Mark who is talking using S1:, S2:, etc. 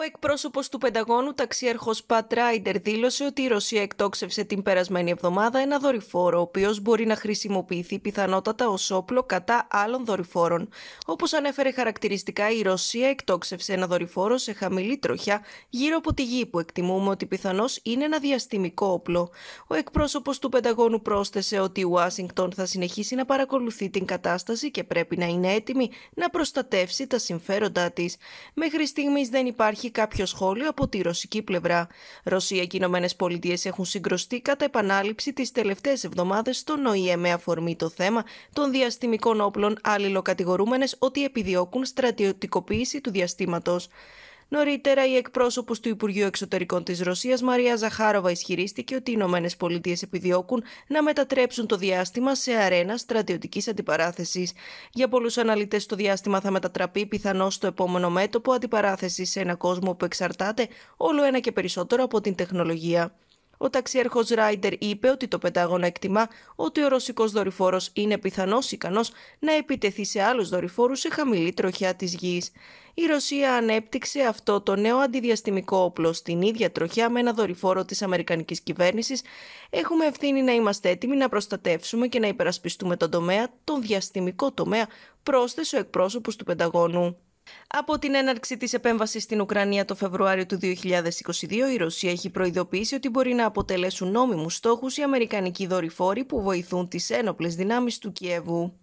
S1: Ο εκπρόσωπος του Πενταγώνου, ταξιέρχος Πατ Ράιντερ, δήλωσε ότι η Ρωσία εκτόξευσε την περασμένη εβδομάδα ένα δορυφόρο, ο οποίος μπορεί να χρησιμοποιηθεί πιθανότατα ως όπλο κατά άλλων δορυφόρων. Όπως ανέφερε χαρακτηριστικά, η Ρωσία εκτόξευσε ένα δορυφόρο σε χαμηλή τροχιά γύρω από τη γη που εκτιμούμε ότι πιθανώς είναι ένα διαστημικό όπλο. Ο εκπρόσωπος του Πενταγώνου πρόσθεσε ότι η Ουάσιγκτον θα συνεχίσει να παρακολουθεί την κατάσταση και πρέπει να είναι έτοιμη να προστατεύσει τα συμφέροντά της. Μέχρι στιγμής δεν υπάρχει κάποιο σχόλιο από τη ρωσική πλευρά. Ρωσία και οι Ηνωμένες Πολιτείες έχουν συγκροστεί κατά επανάληψη τις τελευταίες εβδομάδες στον ΟΗΕ με αφορμή το θέμα των διαστημικών όπλων, κατηγορούμενε ότι επιδιώκουν στρατιωτικοποίηση του διαστήματος. Νωρίτερα, η εκπρόσωπος του Υπουργείου Εξωτερικών της Ρωσίας, Μαρία Ζαχάροβα, ισχυρίστηκε ότι οι Ηνωμένες Πολιτείες επιδιώκουν να μετατρέψουν το διάστημα σε αρένα στρατιωτικής αντιπαράθεσης. Για πολλούς αναλυτές, το διάστημα θα μετατραπεί πιθανώς στο επόμενο μέτωπο αντιπαράθεσης σε ένα κόσμο που εξαρτάται όλο ένα και περισσότερο από την τεχνολογία. Ο ταξιέρχος Ράιντερ είπε ότι το Πεντάγωνο εκτιμά ότι ο ρωσικός δορυφόρος είναι πιθανώς ικανός να επιτεθεί σε άλλους δορυφόρους σε χαμηλή τροχιά της γης. Η Ρωσία ανέπτυξε αυτό το νέο αντιδιαστημικό όπλο στην ίδια τροχιά με ένα δορυφόρο της Αμερικανικής κυβέρνησης. Έχουμε ευθύνη να είμαστε έτοιμοι να προστατεύσουμε και να υπερασπιστούμε τον τομέα, τον διαστημικό τομέα, πρόσθεσε ο εκπρόσωπος του Πενταγώνου. Από την έναρξη της επέμβασης στην Ουκρανία το Φεβρουάριο του 2022, η Ρωσία έχει προειδοποιήσει ότι μπορεί να αποτελέσουν νόμιμους στόχους οι Αμερικανικοί δορυφόροι που βοηθούν τις ένοπλες δυνάμεις του Κιέβου.